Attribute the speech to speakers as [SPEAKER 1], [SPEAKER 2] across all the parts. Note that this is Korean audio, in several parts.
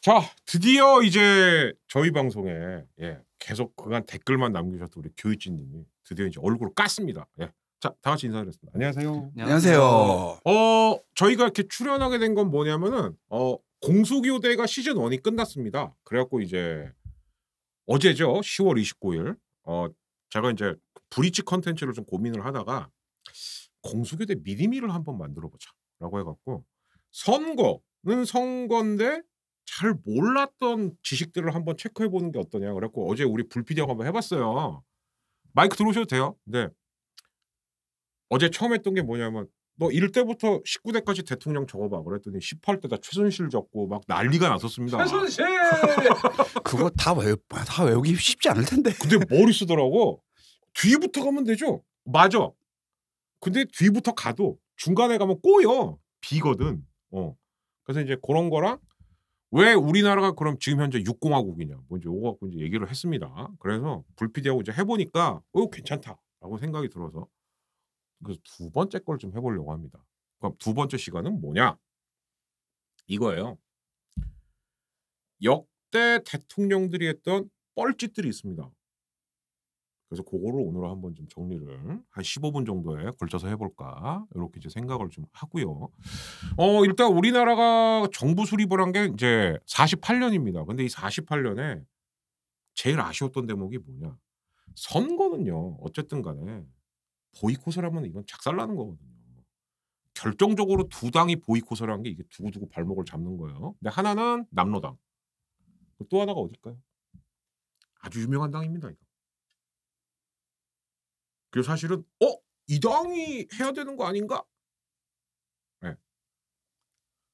[SPEAKER 1] 자, 드디어 이제 저희 방송에 예, 계속 그간 댓글만 남기셨던 우리 교육진님이 드디어 이제 얼굴을 깠습니다. 예. 자, 다 같이 인사드렸습니다. 안녕하세요. 안녕하세요. 어, 저희가 이렇게 출연하게 된 건 뭐냐면은 어, 공수교대가 시즌 1이 끝났습니다. 그래갖고 이제 어제죠, 10월 29일. 어, 제가 이제 브릿지 컨텐츠를 좀 고민을 하다가 공수교대 미리미를 한번 만들어보자라고 해갖고 선거는 선거인데 잘 몰랐던 지식들을 한번 체크해 보는 게 어떠냐 그랬고 어제 우리 불피디하고 한번 해봤어요. 마이크 들어오셔도 돼요. 네. 어제 처음 했던 게 뭐냐면 너 1대부터 19대까지 대통령 적어봐 그랬더니 18대다 최순실 적고 막 난리가 났었습니다. 최순실! 그거 다, 외, 다 외우기 쉽지 않을 텐데. 근데 머리 쓰더라고. 뒤부터 가면 되죠. 맞아. 근데 뒤부터 가도 중간에 가면 꼬여. 비거든. 어. 그래서 이제 그런 거랑 왜 우리나라가 그럼 지금 현재 6공화국이냐 뭔지 제 요거 갖고 이제 얘기를 했습니다. 그래서 불피디하고 이제 해보니까 어 괜찮다라고 생각이 들어서 그래서 두 번째 걸 좀 해보려고 합니다. 그럼 두 번째 시간은 뭐냐 이거예요. 역대 대통령들이 했던 뻘짓들이 있습니다. 그래서 그거를 오늘 한번 좀 정리를 한 15분 정도에 걸쳐서 해볼까 이렇게 이제 생각을 좀 하고요. 어 일단 우리나라가 정부 수립을 한 게 이제 48년입니다. 근데 이 48년에 제일 아쉬웠던 대목이 뭐냐? 선거는요 어쨌든간에 보이콧을 하면 이건 작살나는 거거든요. 결정적으로 두 당이 보이콧을 한 게 이게 두고두고 발목을 잡는 거예요. 근데 하나는 남로당, 또 하나가 어딜까요? 아주 유명한 당입니다. 이거. 그 사실은 어? 이 당이 해야 되는 거 아닌가? 네.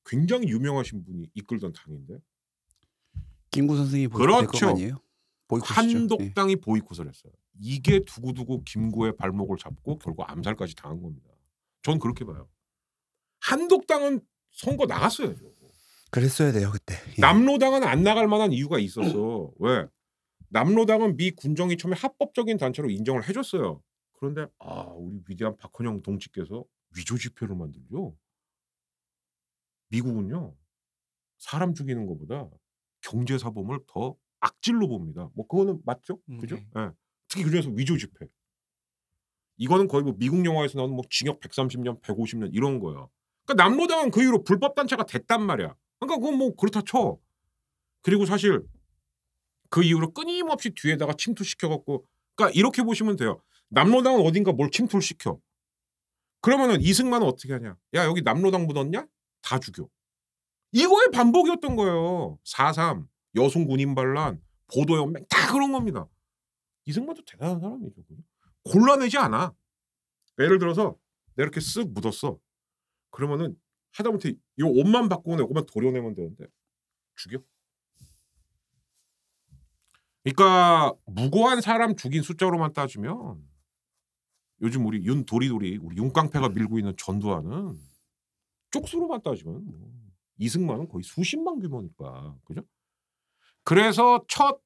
[SPEAKER 1] 굉장히 유명하신 분이 이끌던 당인데 김구 선생이 그렇죠. 아니에요? 한독당이 네. 보이콧을 했어요. 이게 두고두고 김구의 발목을 잡고 결국 암살까지 당한 겁니다. 전 그렇게 봐요. 한독당은 선거 나갔어야죠. 그랬어야 돼요 그때. 예. 남로당은 안 나갈 만한 이유가 있었어. 왜? 남로당은 미 군정이 처음에 합법적인 단체로 인정을 해줬어요. 그런데 아 우리 위대한 박헌영 동지께서 위조 지폐로 만들죠. 미국은요 사람 죽이는 것보다 경제 사범을 더 악질로 봅니다. 뭐 그거는 맞죠, 음, 그죠? 네. 네. 특히 그중에서 위조 지폐. 이거는 거의 뭐 미국 영화에서 나오는 뭐 징역 130년, 150년 이런 거예요. 그러니까 남로당은 그 이후로 불법 단체가 됐단 말이야. 그러니까 그건 뭐 그렇다 쳐. 그리고 사실 그 이후로 끊임없이 뒤에다가 침투시켜갖고, 그러니까 이렇게 보시면 돼요. 남로당은 어딘가 뭘 침투시켜. 그러면은 이승만은 어떻게 하냐? 야 여기 남로당 묻었냐? 다 죽여. 이거의 반복이었던 거예요. 4.3 여성 군인 반란 보도연맹 다 그런 겁니다. 이승만도 대단한 사람이죠. 골라내지 않아. 예를 들어서 내가 이렇게 쓱 묻었어. 그러면은 하다못해 이 옷만 바꾸고 내 옷만 도려내면 되는데 죽여. 그러니까 무고한 사람 죽인 숫자로만 따지면 요즘 우리 윤도리도리 우리 윤깡패가 밀고 있는 전두환은 쪽수로만 따지면 뭐 이승만은 거의 수십만 규모니까 그죠? 그래서 첫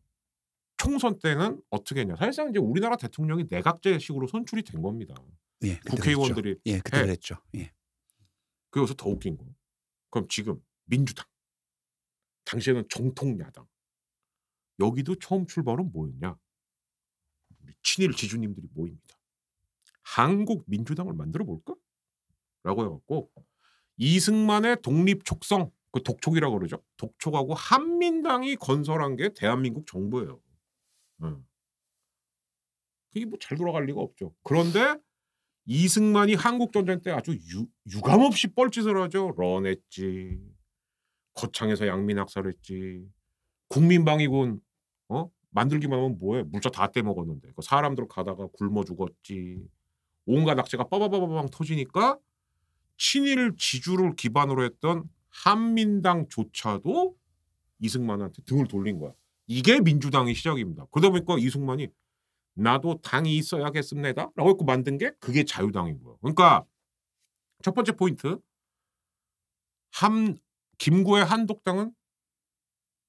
[SPEAKER 1] 총선 때는 어떻게 했냐 사실상 이제 우리나라 대통령이 내각제식으로 선출이 된 겁니다. 예, 국회의원들이 그랬죠. 예 그때 그랬죠. 예. 그래서 더 웃긴 거 그럼 지금 민주당 당시에는 정통 야당 여기도 처음 출발은 뭐였냐 우리 친일 지주님들이 모입니다. 한국 민주당을 만들어 볼까? 라고 해갖고 이승만의 독립 촉성 그 독촉이라고 그러죠. 독촉하고 한민당이 건설한 게 대한민국 정부예요. 음. 그게 뭐 잘 돌아갈 리가 없죠. 그런데 이승만이 한국 전쟁 때 아주 유, 유감 없이 뻘짓을 하죠. 런했지, 거창에서 양민 학살했지, 국민방위군 어 만들기만 하면 뭐해? 물자 다 떼먹었는데 그 사람들 가다가 굶어 죽었지. 온갖 악재가 빠바바바방 터지니까 친일 지주를 기반으로 했던 한민당조차도 이승만한테 등을 돌린 거야. 이게 민주당의 시작입니다. 그러다 보니까 이승만이 나도 당이 있어야겠습니다. 라고 했고 만든 게 그게 자유당인 거예요. 그러니까 첫 번째 포인트. 함, 김구의 한독당은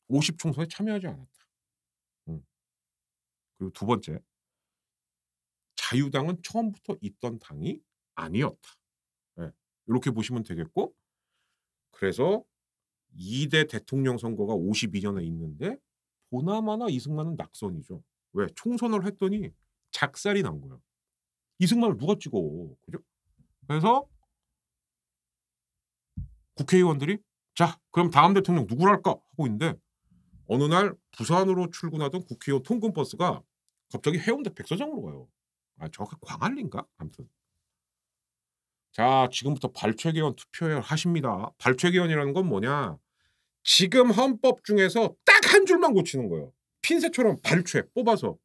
[SPEAKER 1] 50총선에 참여하지 않았다. 음. 그리고 두 번째. 자유당은 처음부터 있던 당이 아니었다. 네. 예, 이렇게 보시면 되겠고 그래서 2대 대통령 선거가 52년에 있는데 보나마나 이승만은 낙선이죠. 왜? 총선을 했더니 작살이 난 거예요. 이승만을 누가 찍어? 그죠? 그래서 국회의원들이 자 그럼 다음 대통령 누구를 까 하고 있는데 어느 날 부산으로 출근하던 국회의원 통근 버스가 갑자기 해운대 백서장으로 가요. 아 저게 광안리인가? 아무튼 자 지금부터 발췌개헌 투표를 하십니다. 발췌개헌이라는 건 뭐냐? 지금 헌법 중에서 딱 한 줄만 고치는 거예요. 핀셋처럼 발췌 뽑아서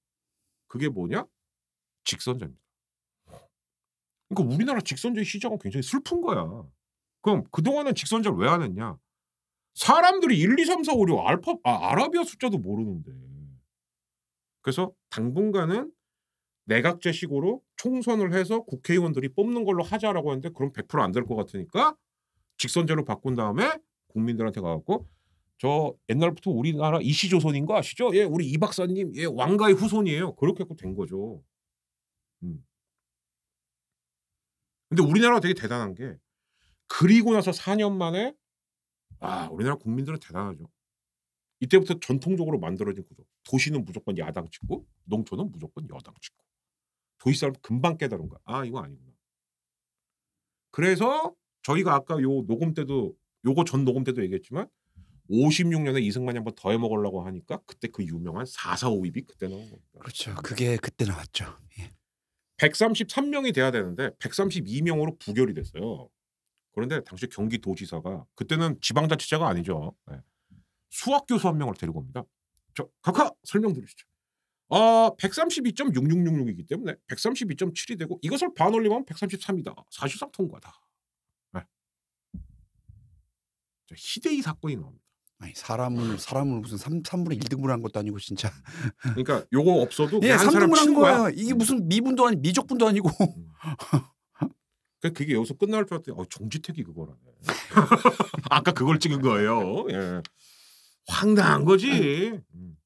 [SPEAKER 1] 그게 뭐냐? 직선제입니다. 그러니까 우리나라 직선제 시작은 굉장히 슬픈 거야. 그럼 그동안은 직선제를 왜 안 했냐? 사람들이 1, 2, 3, 4, 5, 6 알파, 아, 아라비아 숫자도 모르는데. 그래서 당분간은 내각제식으로 총선을 해서 국회의원들이 뽑는 걸로 하자라고 하는데 그럼 100%안 될 것 같으니까 직선제로 바꾼 다음에 국민들한테 가갖고 저 옛날부터 우리나라 이시조선인 거 아시죠? 예, 우리 이 박사님 예, 왕가의 후손이에요. 그렇게 해서 된 거죠. 음. 근데 우리나라가 되게 대단한 게 그리고 나서 4년 만에 아 우리나라 국민들은 대단하죠. 이때부터 전통적으로 만들어진 구조. 도시는 무조건 야당 찍고 농촌은 무조건 여당 찍고. 도시사를 금방 깨달은 거야. 아 이거 아니구나. 그래서 저희가 아까 요 녹음 때도 요거 전 녹음 때도 얘기했지만 56년에 이승만이 한 번 더해 먹으려고 하니까 그때 그 유명한 4 4 5 2비 그때 나온 겁니다. 그렇죠. 그게 그때 나왔죠. 예. 133명이 돼야 되는데 132명으로 부결이 됐어요. 그런데 당시 경기도지사가 그때는 지방자치자가 아니죠. 네. 수학교수 한 명을 데리고 옵니다. 저 각하 설명 들으시죠. 어, 132.6666이기 때문에 132.7이 되고 이것을 반 올리면 133이다. 사실상 통과다. 네. 히데이 사건이 나옵니다. 아니 사람을 사람을 무슨 3, 3분의 1등분 한 것도 아니고 진짜. 그러니까 요거 없어도 예, 3등분 한 거야. 거야. 이게 무슨 미분도 아니 미적분도 아니고. 음. 그러니까 그게 여기서 끝날 줄 알았더니 어, 정지택이 그거라네. 아까 그걸 찍은 거예요. 예. 황당한 거지. 음.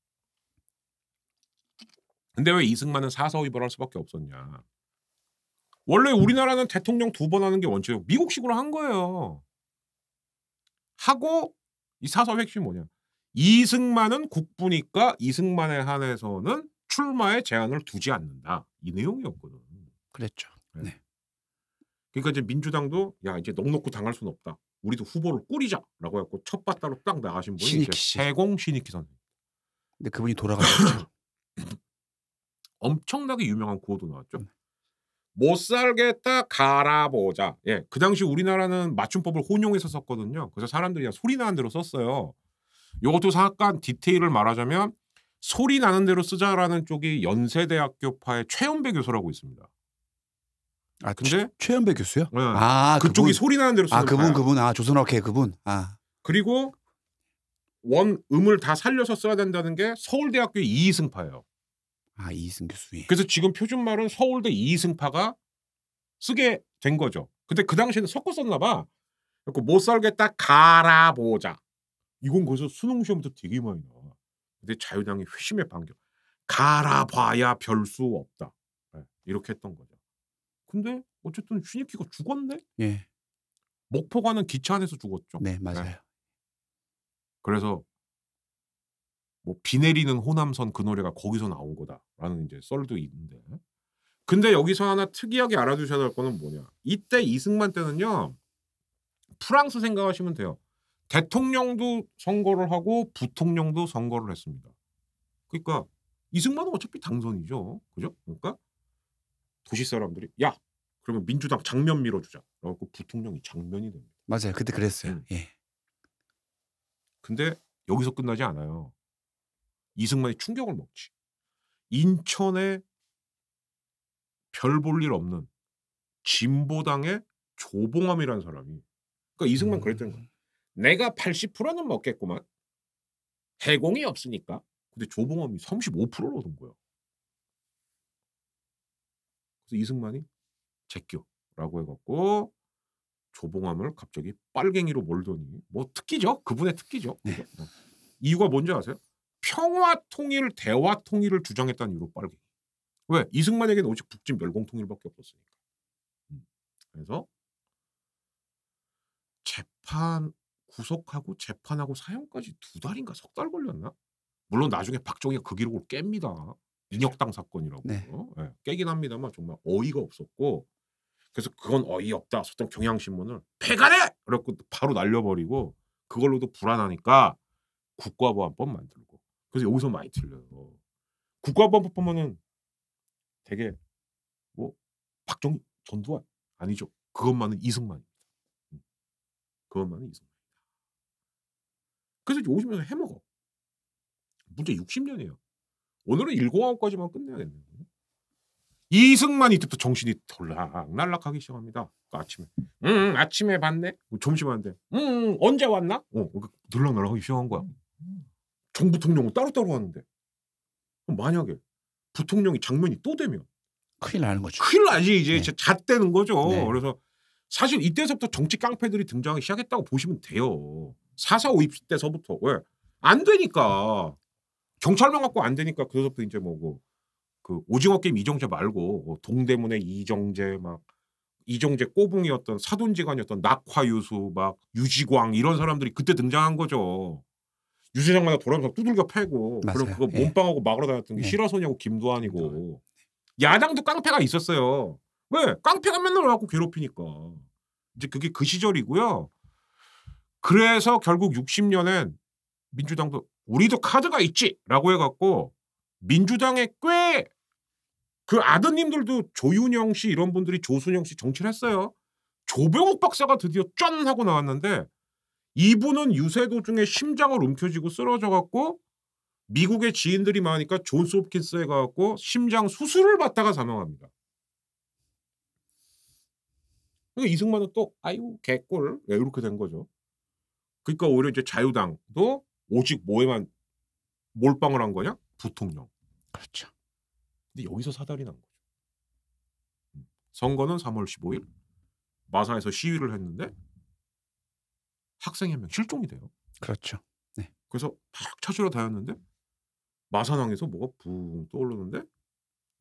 [SPEAKER 1] 근데 왜 이승만은 사서 위반할 수밖에 없었냐? 원래 우리나라는 대통령 두 번 하는 게 원칙이고 미국식으로 한 거예요. 하고 이 사서 핵심이 뭐냐? 이승만은 국부니까 이승만에 한해서는 출마에 제한을 두지 않는다. 이 내용이었거든. 그랬죠. 네. 네. 그러니까 이제 민주당도 야 이제 넉넉고 당할 수는 없다. 우리도 후보를 꾸리자라고 해고첫 바따로 딱 나가신 분이 신익희 씨. 세공 신익희 선생. 근데 그분이 돌아가셨죠. 엄청나게 유명한 구호도 나왔죠. 네. 못 살겠다 갈아보자. 예, 그 당시 우리나라는 맞춤법을 혼용해서 썼거든요. 그래서 사람들이 그냥 소리 나는 대로 썼어요. 요것도 잠깐 디테일을 말하자면 소리 나는 대로 쓰자라는 쪽이 연세대학교파의 최연배 교수라고 있습니다. 아 근데 최, 연배 교수요? 네. 아 그쪽이 그분. 소리 나는 대로 아, 쓰는 아 그분 그분 아 조선학회 그분 아 그리고 원 음을 다 살려서 써야 된다는 게 서울대학교 이승파예요 아 이승 교수님. 그래서 지금 표준말은 서울대 이승파가 쓰게 된 거죠. 근데 그 당시에는 섞어 썼나 봐. 그래서 못 살겠다 갈아 보자. 이건 거기서 수능 시험부터 되게 많이 나와. 근데 자유당이 회심의 반격. 갈아 봐야 별수 없다. 네, 이렇게 했던 거죠. 근데 어쨌든 슈니키가 죽었네. 예. 목포 가는 기차 안에서 죽었죠. 네 맞아요. 네. 그래서 뭐비 내리는 호남선 그 노래가 거기서 나온 거다. 라는 이제 썰도 있는데. 근데 여기서 하나 특이하게 알아두셔야 할 거는 뭐냐. 이때 이승만 때는요. 프랑스 생각하시면 돼요. 대통령도 선거를 하고 부통령도 선거를 했습니다. 그러니까 이승만은 어차피 당선이죠. 그죠? 그러니까 도시 사람들이 야 그러면 민주당 장면 밀어주자. 라고 부통령이 장면이 됩니다. 맞아요. 그때 그랬어요. 음. 예. 근데 여기서 끝나지 않아요. 이승만이 충격을 먹지. 인천에 별볼일 없는 진보당의 조봉암이라는 사람이 그러니까 이승만 그랬던 거야. 음. 내가 80%는 먹겠구만. 해공이 없으니까. 근데 조봉암이 35%를 얻은 거야. 그래서 이승만이 제껴라고 해갖고 조봉암을 갑자기 빨갱이로 몰더니 뭐 특기죠. 그분의 특기죠. 네. 어. 이유가 뭔지 아세요? 평화 통일, 대화 통일을 주장했다는 이유로 빨갱이. 왜? 이승만에게는 오직 북진 멸공 통일밖에 없었으니까. 음. 그래서 재판 구속하고 재판하고 사형까지 두 달인가 석 달 걸렸나? 물론 나중에 박정희가 그 기록을 깹니다. 인혁당 사건이라고 네. 네. 깨긴 합니다만 정말 어이가 없었고 그래서 그건 어이없다. 어떤 경향신문을 폐간해! 그래고 바로 날려버리고 그걸로도 불안하니까 국가보안법 만들고 그래서 여기서 많이 틀려요. 국가보 법보면은 되게 뭐 박정희 전두환 아니죠. 그것만은 이승만 음. 그것만은 이승만. 그래서 요즘에 해먹어. 문제 60년이에요. 오늘은 1공항까지만 끝내야겠네요. 이승만 이때부터 정신이 돌락날락하기 시작합니다. 그 아침에 음, 음 아침에 봤네. 뭐 점심 왔는데 음, 음 언제 왔나? 어 그러니까 들락날락하기 시작한 거야. 정부통령은 따로따로 하는데 만약에 부통령이 장면이 또 되면 큰일 나는 거죠. 큰일 나지 이제 네. 잣되는 거죠. 네. 그래서 사실 이때서부터 정치 깡패들이 등장하기 시작했다고 보시면 돼요. 사사 오입시 때서부터 왜 안 되니까 경찰만 갖고 안 되니까 그래서부터 이제 뭐고 그, 그 오징어 게임 이정재 말고 뭐 동대문의 이정재 막 이정재 꼬붕이었던 사돈지관이었던 낙화유수 막 유지광 이런 사람들이 그때 등장한 거죠. 유재장마다 돌아면서 두들겨 패고 그리고 그거 예. 몸빵하고 막으러 다녔던 게 예. 실화손이고 김도환이고 야당도 깡패가 있었어요. 왜 깡패가 맨날 와갖고 괴롭히니까 이제 그게 그 시절이고요. 그래서 결국 60년엔 민주당도 우리도 카드가 있지라고 해갖고 민주당에 꽤 그 아드님들도 조윤영 씨 이런 분들이 조순영 씨 정치를 했어요. 조병욱 박사가 드디어 쩐! 하고 나왔는데 이분은 유세 도중에 심장을 움켜쥐고 쓰러져갖고 미국의 지인들이 많으니까 존스 홉킨스에 가갖고 심장 수술을 받다가 사망합니다. 그러니까 이승만은 또 아유 개꼴 네, 이렇게 된 거죠. 그러니까 오히려 이제 자유당도 오직 뭐에만 몰빵을 한 거냐? 부통령. 그렇죠. 근데 여기서 사달이 난 거죠. 음, 선거는 3월 15일 마산에서 시위를 했는데 학생이 한명 실종이 돼요. 그렇죠. 네. 그래서 막 찾으러 다녔는데 마산항에서 뭐가 붕 떠오르는데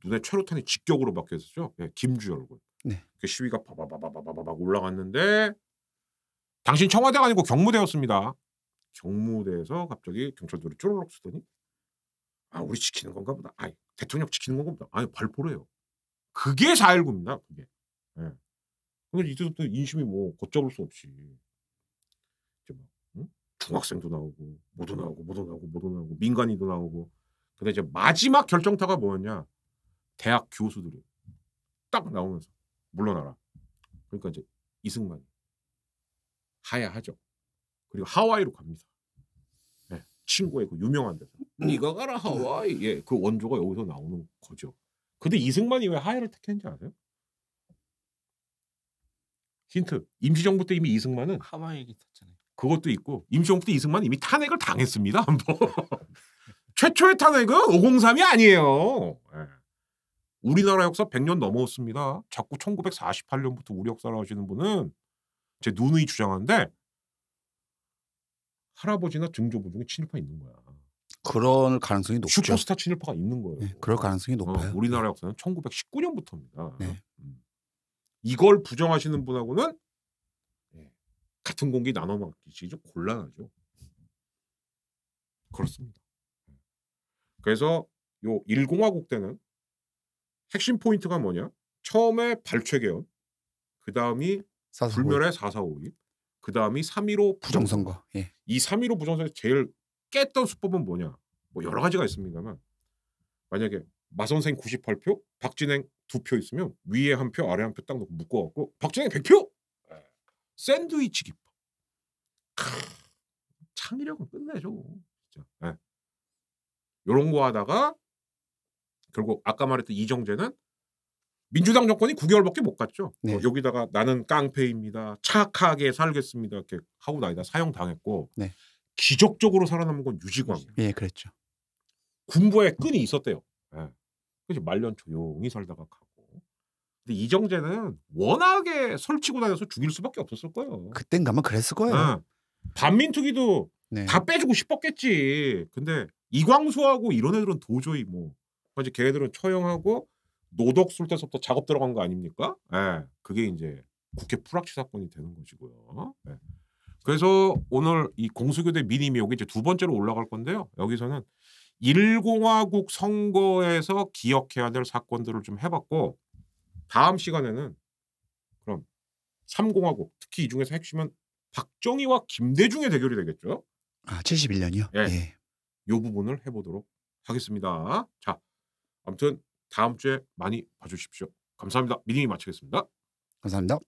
[SPEAKER 1] 눈에 최루탄이 직격으로 박혀었죠 예, 김주 얼굴. 네. 그 시위가 바바바바바바박 올라갔는데 당신 청와대가 아니고 경무대였습니다. 경무대에서 갑자기 경찰들이 쪼르륵 쓰더니 아 우리 지키는 건가 보다. 아 대통령 지키는 건가 보다. 아니 발포래요. 그게 4.19입니다. 그게. 예. 근데 이때부터 인심이 뭐 걷잡을 수 없이 중학생도 나오고 모두 나오고 모두 나오고 모두 나오고 민간인도 나오고 근데 이제 마지막 결정타가 뭐였냐 대학 교수들이 딱 나오면서 물러나라 그러니까 이제 이승만 하야하죠 그리고 하와이로 갑니다 네, 친구의 그 유명한 데서 음. 네가 가라 하와이 예, 그 원조가 여기서 나오는 거죠 근데 이승만이 왜 하야를 택했는지 아세요? 힌트 임시정부 때 이미 이승만은 하와이 얘기 탔잖아요 그것도 있고 임시정부 때 이승만 이미 탄핵을 당했습니다. 한번 최초의 탄핵은 503이 아니에요. 예. 우리나라 역사 100년 넘었습니다. 자꾸 1948년부터 우리 역사를 하시는 분은 제 누누이 주장하는데 할아버지나 증조부 중에 친일파 있는 거야. 그럴 가능성이 높죠. 슈퍼스타 친일파가 있는 거예요. 네, 그럴 가능성이 어, 높아요. 어, 우리나라 역사는 1919년부터입니다. 네. 음. 이걸 부정하시는 분하고는 같은 공기 나눠 먹기 좀 곤란하죠. 그렇습니다. 예. 그래서 요 1공화국 때는 핵심 포인트가 뭐냐? 처음에 발췌개헌, 그 다음이 불멸의 4452, 그 다음이 3.15 부정선거. 예. 이3.15 부정선거 제일 깼던 수법은 뭐냐? 뭐 여러 가지가 있습니다만 만약에 마선생 98표, 박진행 2표 있으면 위에 한 표, 아래 한 표딱 놓고 묶어갖고 박진행 100표! 샌드위치 기법. 크, 창의력은 끝내줘. 진짜. 네. 요런 거 하다가 결국 아까 말했던 이정재는 민주당 정권이 9개월밖에 못 갔죠. 네. 어, 여기다가 나는 깡패입니다. 착하게 살겠습니다. 이렇게 하고 나니다 사형 당했고 네. 기적적으로 살아남은 건 유지광. 예, 그랬죠. 군부에 끈이 있었대요. 네. 그래서 말년 조용히 살다가 가고. 근데 이정재는 워낙에 설치고 다녀서 죽일 수밖에 없었을 거예요. 그땐가 아 그랬을 거예요. 응. 네. 반민특위도 네. 다 빼주고 싶었겠지. 근데 이광수하고 이런 애들은 도저히 뭐 이제 걔들은 처형하고 노덕 술 때서부터 작업 들어간 거 아닙니까? 예. 그게 이제 국회 풀악취 사건이 되는 것이고요. 예. 그래서 오늘 이 공수교대 미니미옥이 이제 두 번째로 올라갈 건데요. 여기서는 일공화국 선거에서 기억해야 될 사건들을 좀 해봤고 다음 시간에는 그럼 3공하고 특히 이 중에서 핵심은 박정희와 김대중의 대결이 되겠죠. 아 71년이요? 예. 예. 요 부분을 해보도록 하겠습니다. 자, 아무튼 다음 주에 많이 봐주십시오. 감사합니다. 미리 마치겠습니다. 감사합니다.